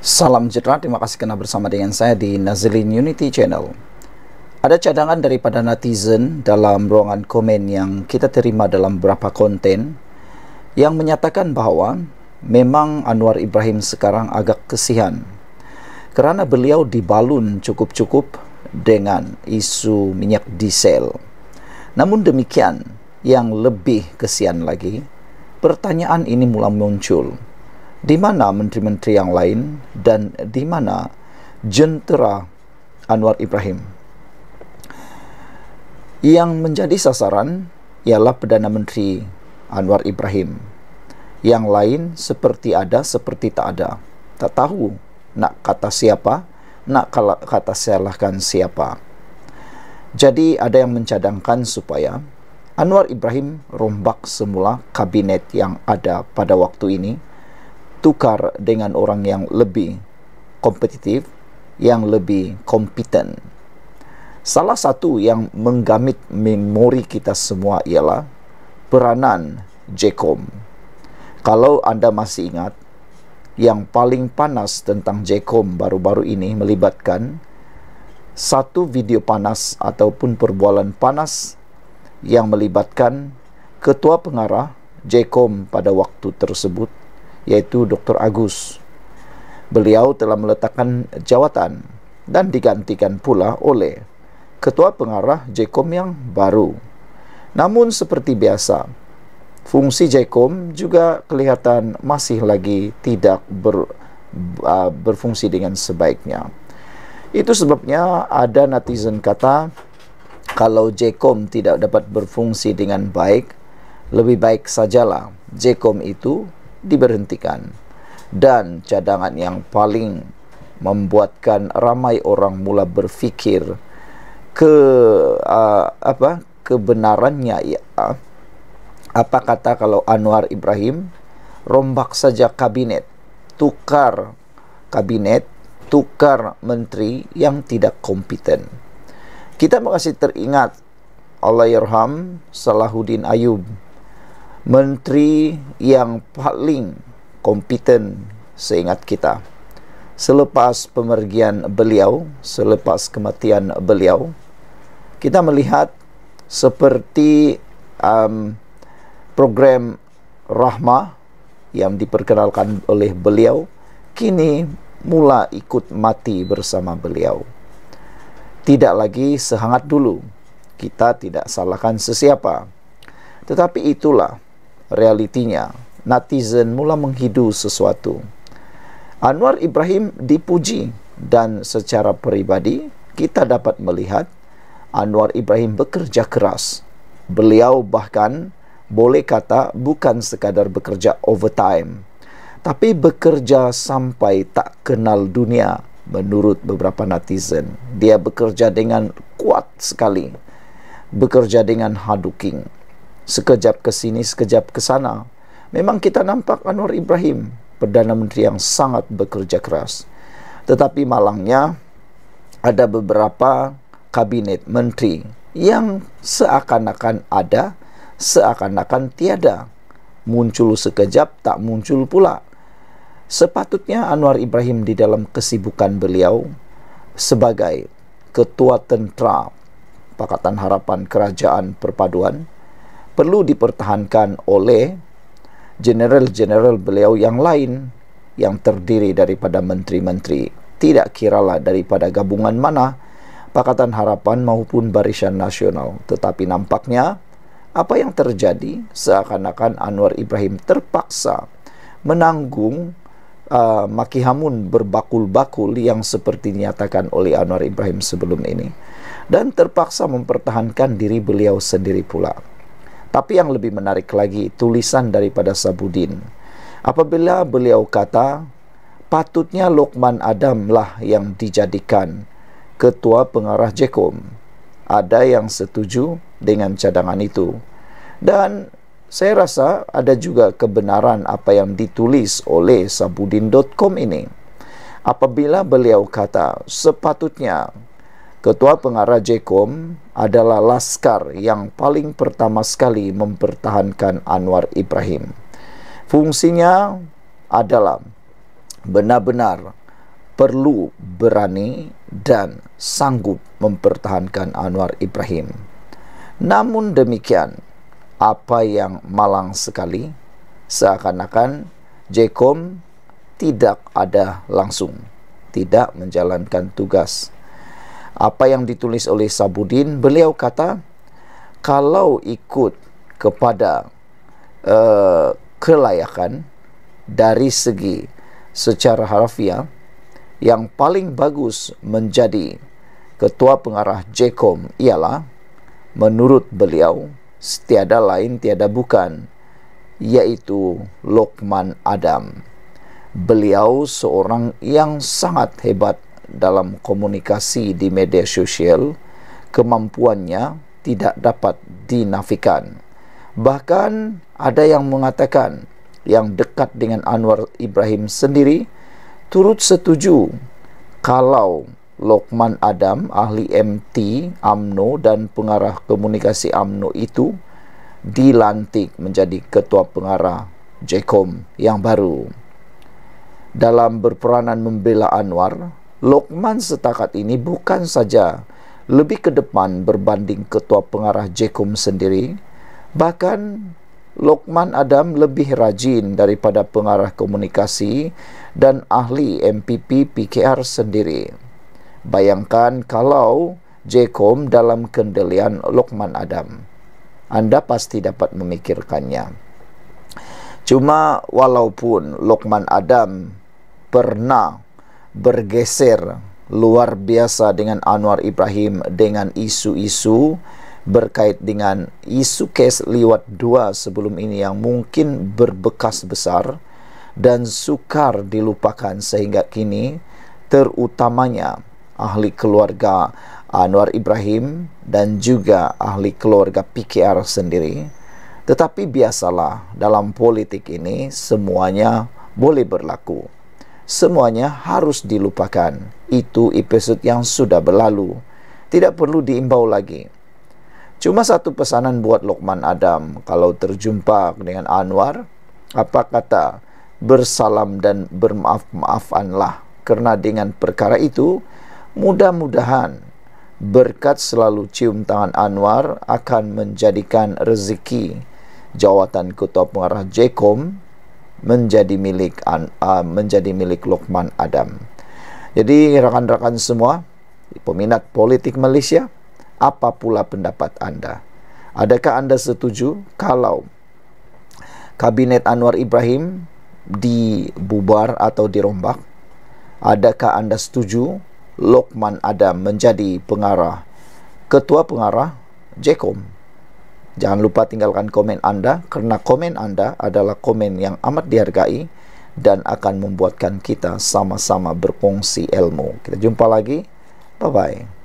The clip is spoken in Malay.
Salam sejahtera, terima kasih kerana bersama dengan saya di Nazlin Unity Channel. Ada cadangan daripada netizen dalam ruangan komen yang kita terima dalam beberapa konten yang menyatakan bahawa memang Anwar Ibrahim sekarang agak kesihan kerana beliau dibalun cukup-cukup dengan isu minyak diesel. Namun demikian, yang lebih kesian lagi, pertanyaan ini mula muncul di mana menteri-menteri yang lain dan di mana jentera Anwar Ibrahim. Yang menjadi sasaran ialah Perdana Menteri Anwar Ibrahim. Yang lain seperti ada, seperti tak ada. Tak tahu nak kata siapa, nak kata salahkan siapa. Jadi ada yang mencadangkan supaya Anwar Ibrahim rombak semula kabinet yang ada pada waktu ini tukar dengan orang yang lebih kompetitif, yang lebih kompeten. Salah satu yang menggamit memori kita semua ialah peranan JECOM. Kalau anda masih ingat, yang paling panas tentang JECOM baru-baru ini melibatkan satu video panas ataupun perbualan panas yang melibatkan ketua pengarah JECOM pada waktu tersebut yaitu Dr. Agus. Beliau telah meletakkan jawatan dan digantikan pula oleh Ketua Pengarah JECOM yang baru. Namun seperti biasa, fungsi JECOM juga kelihatan masih lagi tidak ber, uh, berfungsi dengan sebaiknya. Itu sebabnya ada netizen kata kalau JECOM tidak dapat berfungsi dengan baik, lebih baik sajalah JECOM itu diberhentikan dan cadangan yang paling membuatkan ramai orang mula berfikir ke uh, apa kebenarannya ya apa kata kalau Anwar Ibrahim rombak saja kabinet tukar kabinet tukar menteri yang tidak kompeten kita masih teringat Allah Yerham Salahuddin Ayub menteri yang paling kompeten seingat kita. Selepas pemergian beliau, selepas kematian beliau, kita melihat seperti um, program rahmah yang diperkenalkan oleh beliau kini mula ikut mati bersama beliau. Tidak lagi sehangat dulu. Kita tidak salahkan sesiapa. Tetapi itulah realitinya. Netizen mula menghidu sesuatu. Anwar Ibrahim dipuji dan secara peribadi kita dapat melihat Anwar Ibrahim bekerja keras. Beliau bahkan boleh kata bukan sekadar bekerja overtime tapi bekerja sampai tak kenal dunia menurut beberapa netizen. Dia bekerja dengan kuat sekali. Bekerja dengan hard sekejap ke sini, sekejap ke sana. Memang kita nampak Anwar Ibrahim, Perdana Menteri yang sangat bekerja keras. Tetapi malangnya, ada beberapa kabinet menteri yang seakan-akan ada, seakan-akan tiada. Muncul sekejap, tak muncul pula. Sepatutnya Anwar Ibrahim di dalam kesibukan beliau sebagai ketua tentera Pakatan Harapan Kerajaan Perpaduan, perlu dipertahankan oleh general-general beliau yang lain yang terdiri daripada menteri-menteri tidak kiralah daripada gabungan mana Pakatan Harapan maupun Barisan Nasional tetapi nampaknya apa yang terjadi seakan-akan Anwar Ibrahim terpaksa menanggung uh, makihamun berbakul-bakul yang seperti dinyatakan oleh Anwar Ibrahim sebelum ini dan terpaksa mempertahankan diri beliau sendiri pula tapi yang lebih menarik lagi tulisan daripada Sabudin. Apabila beliau kata patutnya Lokman Adam lah yang dijadikan ketua pengarah Jekom. Ada yang setuju dengan cadangan itu. Dan saya rasa ada juga kebenaran apa yang ditulis oleh sabudin.com ini. Apabila beliau kata sepatutnya Ketua Pengarah Jekom adalah laskar yang paling pertama sekali mempertahankan Anwar Ibrahim. Fungsinya adalah benar-benar perlu berani dan sanggup mempertahankan Anwar Ibrahim. Namun demikian, apa yang malang sekali seakan-akan Jekom tidak ada langsung, tidak menjalankan tugas apa yang ditulis oleh Sabudin beliau kata kalau ikut kepada uh, kelayakan dari segi secara harfiah yang paling bagus menjadi ketua pengarah JECOM ialah menurut beliau setiada lain tiada bukan yaitu Lokman Adam beliau seorang yang sangat hebat dalam komunikasi di media sosial, kemampuannya tidak dapat dinafikan. Bahkan ada yang mengatakan yang dekat dengan Anwar Ibrahim sendiri turut setuju kalau Lokman Adam, ahli MT AMNO dan pengarah komunikasi AMNO itu dilantik menjadi ketua pengarah JECOM yang baru. Dalam berperanan membela Anwar, Lokman setakat ini bukan saja lebih ke depan berbanding ketua pengarah Jekum sendiri, bahkan Lokman Adam lebih rajin daripada pengarah komunikasi dan ahli MPP PKR sendiri. Bayangkan kalau Jekom dalam kendalian Lokman Adam. Anda pasti dapat memikirkannya. Cuma walaupun Lokman Adam pernah bergeser luar biasa dengan Anwar Ibrahim dengan isu-isu berkait dengan isu kes liwat dua sebelum ini yang mungkin berbekas besar dan sukar dilupakan sehingga kini terutamanya ahli keluarga Anwar Ibrahim dan juga ahli keluarga PKR sendiri tetapi biasalah dalam politik ini semuanya boleh berlaku semuanya harus dilupakan. Itu episode yang sudah berlalu. Tidak perlu diimbau lagi. Cuma satu pesanan buat Lokman Adam kalau terjumpa dengan Anwar, apa kata bersalam dan bermaaf-maafanlah karena dengan perkara itu mudah-mudahan berkat selalu cium tangan Anwar akan menjadikan rezeki jawatan ketua pengarah Jekom menjadi milik uh, menjadi milik Lukman Adam. Jadi rakan-rakan semua, peminat politik Malaysia, apa pula pendapat anda? Adakah anda setuju kalau kabinet Anwar Ibrahim dibubar atau dirombak? Adakah anda setuju Lokman Adam menjadi pengarah, ketua pengarah JECOM? Jangan lupa tinggalkan komen Anda, karena komen Anda adalah komen yang amat dihargai dan akan membuatkan kita sama-sama berkongsi ilmu. Kita jumpa lagi. Bye-bye.